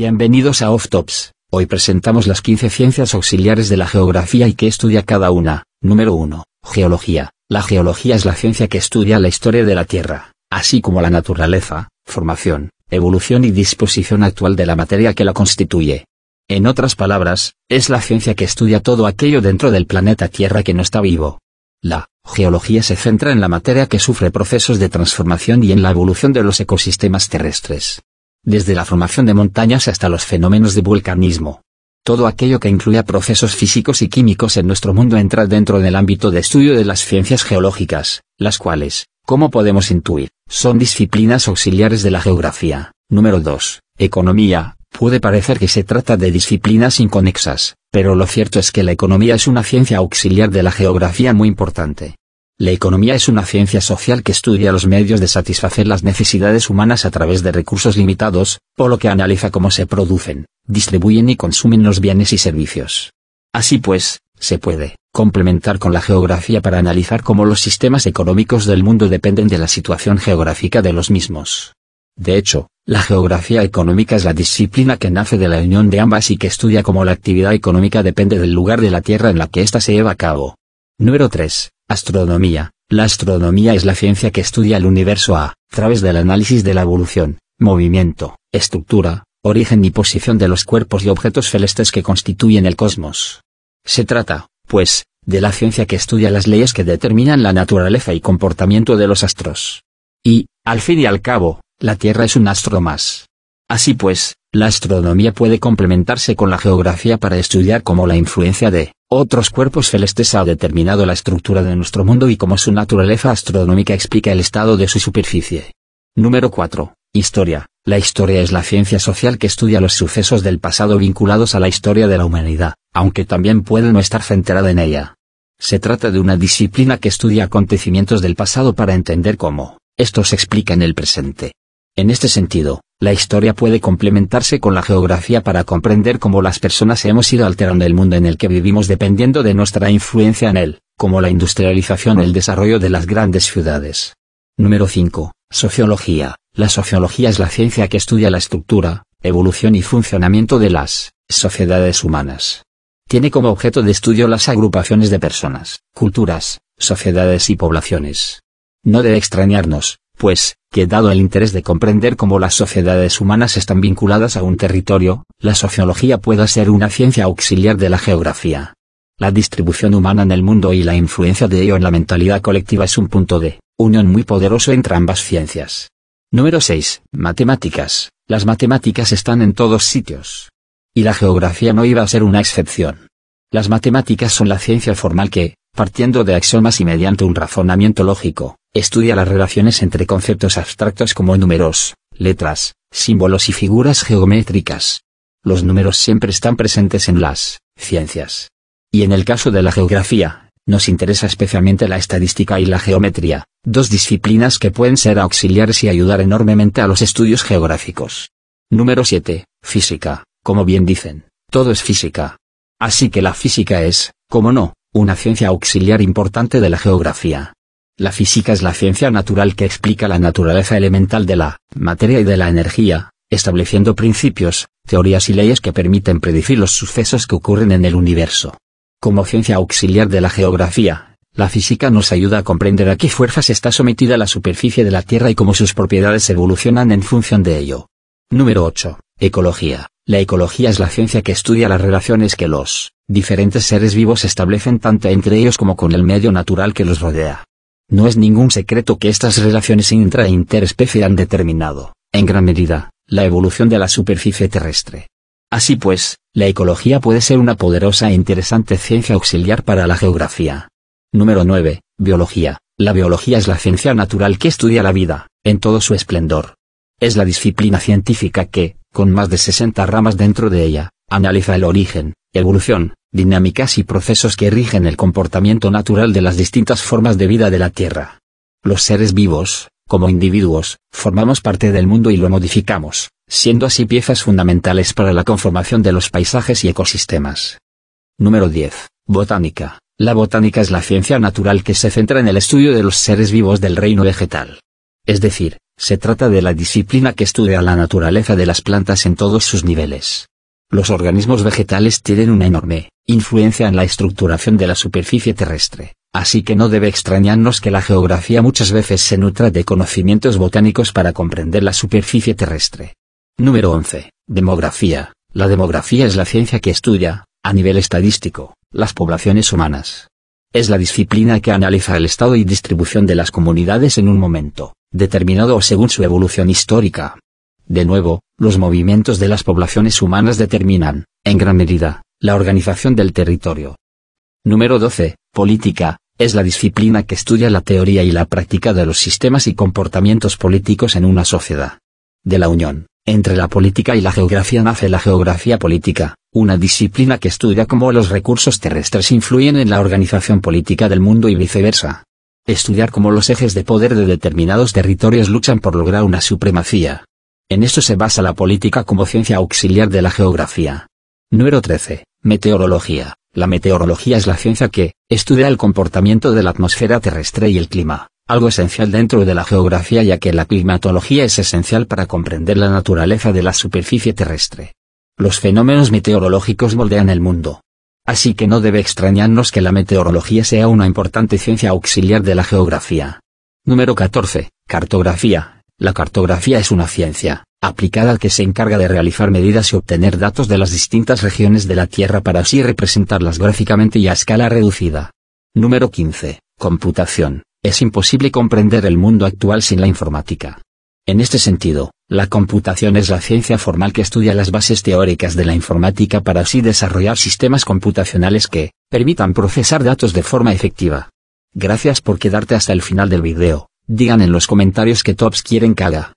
Bienvenidos a Off Tops. Hoy presentamos las 15 ciencias auxiliares de la geografía y que estudia cada una. Número 1. Geología. La geología es la ciencia que estudia la historia de la Tierra, así como la naturaleza, formación, evolución y disposición actual de la materia que la constituye. En otras palabras, es la ciencia que estudia todo aquello dentro del planeta Tierra que no está vivo. La geología se centra en la materia que sufre procesos de transformación y en la evolución de los ecosistemas terrestres desde la formación de montañas hasta los fenómenos de vulcanismo. Todo aquello que incluya procesos físicos y químicos en nuestro mundo entra dentro del ámbito de estudio de las ciencias geológicas, las cuales, como podemos intuir, son disciplinas auxiliares de la geografía. Número 2. Economía. Puede parecer que se trata de disciplinas inconexas, pero lo cierto es que la economía es una ciencia auxiliar de la geografía muy importante. La economía es una ciencia social que estudia los medios de satisfacer las necesidades humanas a través de recursos limitados, por lo que analiza cómo se producen, distribuyen y consumen los bienes y servicios. Así pues, se puede complementar con la geografía para analizar cómo los sistemas económicos del mundo dependen de la situación geográfica de los mismos. De hecho, la geografía económica es la disciplina que nace de la unión de ambas y que estudia cómo la actividad económica depende del lugar de la tierra en la que ésta se lleva a cabo. Número 3. Astronomía. La astronomía es la ciencia que estudia el universo a través del análisis de la evolución, movimiento, estructura, origen y posición de los cuerpos y objetos celestes que constituyen el cosmos. Se trata, pues, de la ciencia que estudia las leyes que determinan la naturaleza y comportamiento de los astros. Y, al fin y al cabo, la Tierra es un astro más. Así pues, la astronomía puede complementarse con la geografía para estudiar cómo la influencia de otros cuerpos celestes ha determinado la estructura de nuestro mundo y cómo su naturaleza astronómica explica el estado de su superficie. Número 4. Historia. La historia es la ciencia social que estudia los sucesos del pasado vinculados a la historia de la humanidad, aunque también puede no estar centrada en ella. Se trata de una disciplina que estudia acontecimientos del pasado para entender cómo estos explican el presente. En este sentido, la historia puede complementarse con la geografía para comprender cómo las personas hemos ido alterando el mundo en el que vivimos dependiendo de nuestra influencia en él, como la industrialización el desarrollo de las grandes ciudades. Número 5. Sociología. La sociología es la ciencia que estudia la estructura, evolución y funcionamiento de las sociedades humanas. Tiene como objeto de estudio las agrupaciones de personas, culturas, sociedades y poblaciones. No debe extrañarnos, pues, que dado el interés de comprender cómo las sociedades humanas están vinculadas a un territorio, la sociología pueda ser una ciencia auxiliar de la geografía. La distribución humana en el mundo y la influencia de ello en la mentalidad colectiva es un punto de unión muy poderoso entre ambas ciencias. Número 6. Matemáticas. Las matemáticas están en todos sitios. Y la geografía no iba a ser una excepción. Las matemáticas son la ciencia formal que, partiendo de axiomas y mediante un razonamiento lógico, Estudia las relaciones entre conceptos abstractos como números, letras, símbolos y figuras geométricas. Los números siempre están presentes en las ciencias. Y en el caso de la geografía, nos interesa especialmente la estadística y la geometría, dos disciplinas que pueden ser auxiliares y ayudar enormemente a los estudios geográficos. Número 7. Física. Como bien dicen, todo es física. Así que la física es, como no, una ciencia auxiliar importante de la geografía. La física es la ciencia natural que explica la naturaleza elemental de la materia y de la energía, estableciendo principios, teorías y leyes que permiten predecir los sucesos que ocurren en el universo. Como ciencia auxiliar de la geografía, la física nos ayuda a comprender a qué fuerzas está sometida la superficie de la Tierra y cómo sus propiedades evolucionan en función de ello. Número 8. Ecología. La ecología es la ciencia que estudia las relaciones que los diferentes seres vivos establecen tanto entre ellos como con el medio natural que los rodea. No es ningún secreto que estas relaciones intra e interespecie han determinado, en gran medida, la evolución de la superficie terrestre. Así pues, la ecología puede ser una poderosa e interesante ciencia auxiliar para la geografía. Número 9. Biología. La biología es la ciencia natural que estudia la vida, en todo su esplendor. Es la disciplina científica que, con más de 60 ramas dentro de ella, analiza el origen, evolución, dinámicas y procesos que rigen el comportamiento natural de las distintas formas de vida de la Tierra. Los seres vivos, como individuos, formamos parte del mundo y lo modificamos, siendo así piezas fundamentales para la conformación de los paisajes y ecosistemas. Número 10. Botánica. La botánica es la ciencia natural que se centra en el estudio de los seres vivos del reino vegetal. Es decir, se trata de la disciplina que estudia la naturaleza de las plantas en todos sus niveles. Los organismos vegetales tienen una enorme influencia en la estructuración de la superficie terrestre, así que no debe extrañarnos que la geografía muchas veces se nutra de conocimientos botánicos para comprender la superficie terrestre. Número 11. Demografía. La demografía es la ciencia que estudia, a nivel estadístico, las poblaciones humanas. Es la disciplina que analiza el estado y distribución de las comunidades en un momento, determinado o según su evolución histórica, de nuevo, los movimientos de las poblaciones humanas determinan, en gran medida, la organización del territorio. Número 12. Política, es la disciplina que estudia la teoría y la práctica de los sistemas y comportamientos políticos en una sociedad. De la unión, entre la política y la geografía nace la geografía política, una disciplina que estudia cómo los recursos terrestres influyen en la organización política del mundo y viceversa. Estudiar cómo los ejes de poder de determinados territorios luchan por lograr una supremacía, en esto se basa la política como ciencia auxiliar de la geografía. Número 13. Meteorología. La meteorología es la ciencia que estudia el comportamiento de la atmósfera terrestre y el clima, algo esencial dentro de la geografía ya que la climatología es esencial para comprender la naturaleza de la superficie terrestre. Los fenómenos meteorológicos moldean el mundo. Así que no debe extrañarnos que la meteorología sea una importante ciencia auxiliar de la geografía. Número 14. Cartografía. La cartografía es una ciencia, aplicada que se encarga de realizar medidas y obtener datos de las distintas regiones de la Tierra para así representarlas gráficamente y a escala reducida. Número 15. Computación. Es imposible comprender el mundo actual sin la informática. En este sentido, la computación es la ciencia formal que estudia las bases teóricas de la informática para así desarrollar sistemas computacionales que permitan procesar datos de forma efectiva. Gracias por quedarte hasta el final del video. Digan en los comentarios que tops quieren que haga.